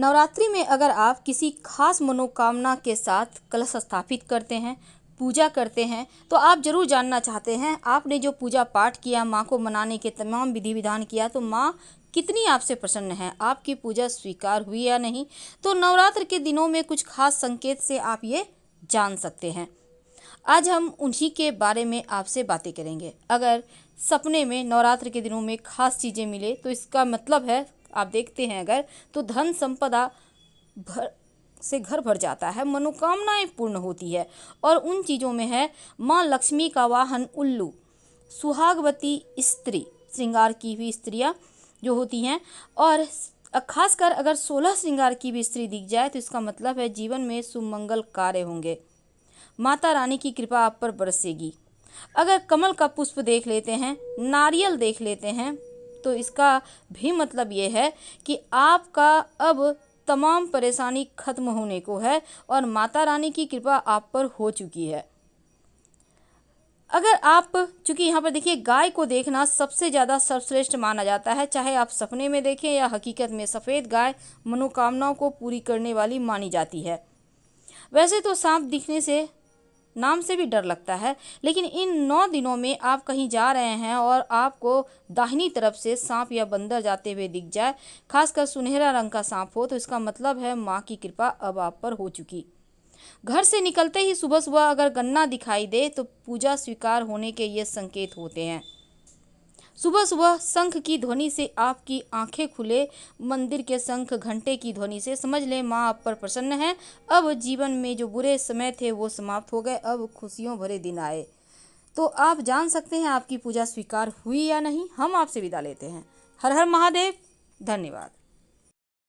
नवरात्रि में अगर आप किसी खास मनोकामना के साथ कलश स्थापित करते हैं पूजा करते हैं तो आप ज़रूर जानना चाहते हैं आपने जो पूजा पाठ किया माँ को मनाने के तमाम विधि विधान किया तो माँ कितनी आपसे प्रसन्न है आपकी पूजा स्वीकार हुई या नहीं तो नवरात्र के दिनों में कुछ खास संकेत से आप ये जान सकते हैं आज हम उन्हीं के बारे में आपसे बातें करेंगे अगर सपने में नवरात्र के दिनों में खास चीज़ें मिले तो इसका मतलब है आप देखते हैं अगर तो धन संपदा भर से घर भर जाता है मनोकामनाएं पूर्ण होती है और उन चीज़ों में है माँ लक्ष्मी का वाहन उल्लू सुहागवती स्त्री श्रृंगार की हुई स्त्रियाँ जो होती हैं और खासकर अगर सोलह श्रृंगार की भी स्त्री दिख जाए तो इसका मतलब है जीवन में सुमंगल कार्य होंगे माता रानी की कृपा आप पर बरसेगी अगर कमल का पुष्प देख लेते हैं नारियल देख लेते हैं तो इसका भी मतलब ये है कि आपका अब तमाम परेशानी खत्म होने को है और माता रानी की कृपा आप पर हो चुकी है अगर आप चूंकि यहाँ पर देखिए गाय को देखना सबसे ज़्यादा सर्वश्रेष्ठ माना जाता है चाहे आप सपने में देखें या हकीकत में सफ़ेद गाय मनोकामनाओं को पूरी करने वाली मानी जाती है वैसे तो सांप दिखने से नाम से भी डर लगता है लेकिन इन नौ दिनों में आप कहीं जा रहे हैं और आपको दाहिनी तरफ से सांप या बंदर जाते हुए दिख जाए खासकर सुनहरा रंग का सांप हो तो इसका मतलब है माँ की कृपा अब आप पर हो चुकी घर से निकलते ही सुबह सुबह अगर गन्ना दिखाई दे तो पूजा स्वीकार होने के ये संकेत होते हैं सुबह सुबह शंख की ध्वनि से आपकी आंखें खुले मंदिर के शंख घंटे की ध्वनि से समझ लें माँ आप पर प्रसन्न है अब जीवन में जो बुरे समय थे वो समाप्त हो गए अब खुशियों भरे दिन आए तो आप जान सकते हैं आपकी पूजा स्वीकार हुई या नहीं हम आपसे विदा लेते हैं हर हर महादेव धन्यवाद